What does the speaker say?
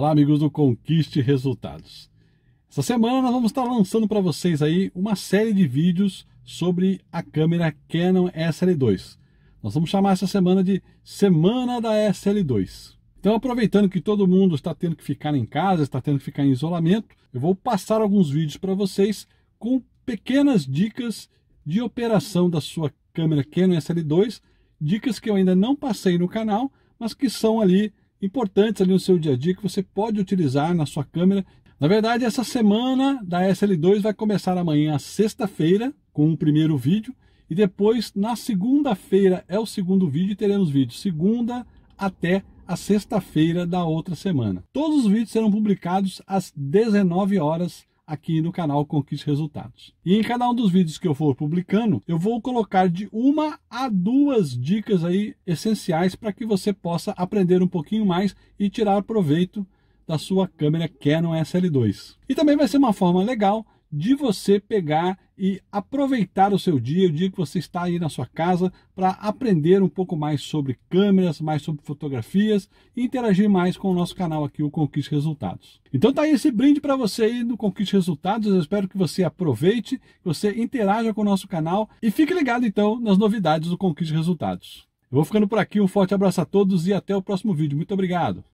Olá, amigos do Conquiste Resultados. Essa semana nós vamos estar lançando para vocês aí uma série de vídeos sobre a câmera Canon SL2. Nós vamos chamar essa semana de Semana da SL2. Então, aproveitando que todo mundo está tendo que ficar em casa, está tendo que ficar em isolamento, eu vou passar alguns vídeos para vocês com pequenas dicas de operação da sua câmera Canon SL2, dicas que eu ainda não passei no canal, mas que são ali importantes ali no seu dia a dia que você pode utilizar na sua câmera. Na verdade, essa semana da SL2 vai começar amanhã, sexta-feira, com o primeiro vídeo. E depois, na segunda-feira, é o segundo vídeo e teremos vídeo segunda até a sexta-feira da outra semana. Todos os vídeos serão publicados às 19 horas aqui no canal Conquiste Resultados. E em cada um dos vídeos que eu for publicando, eu vou colocar de uma a duas dicas aí essenciais para que você possa aprender um pouquinho mais e tirar proveito da sua câmera Canon SL2. E também vai ser uma forma legal de você pegar e aproveitar o seu dia, o dia que você está aí na sua casa, para aprender um pouco mais sobre câmeras, mais sobre fotografias e interagir mais com o nosso canal aqui, o Conquiste Resultados. Então tá aí esse brinde para você aí no Conquiste Resultados. Eu espero que você aproveite, que você interaja com o nosso canal e fique ligado então nas novidades do Conquiste Resultados. Eu vou ficando por aqui, um forte abraço a todos e até o próximo vídeo. Muito obrigado!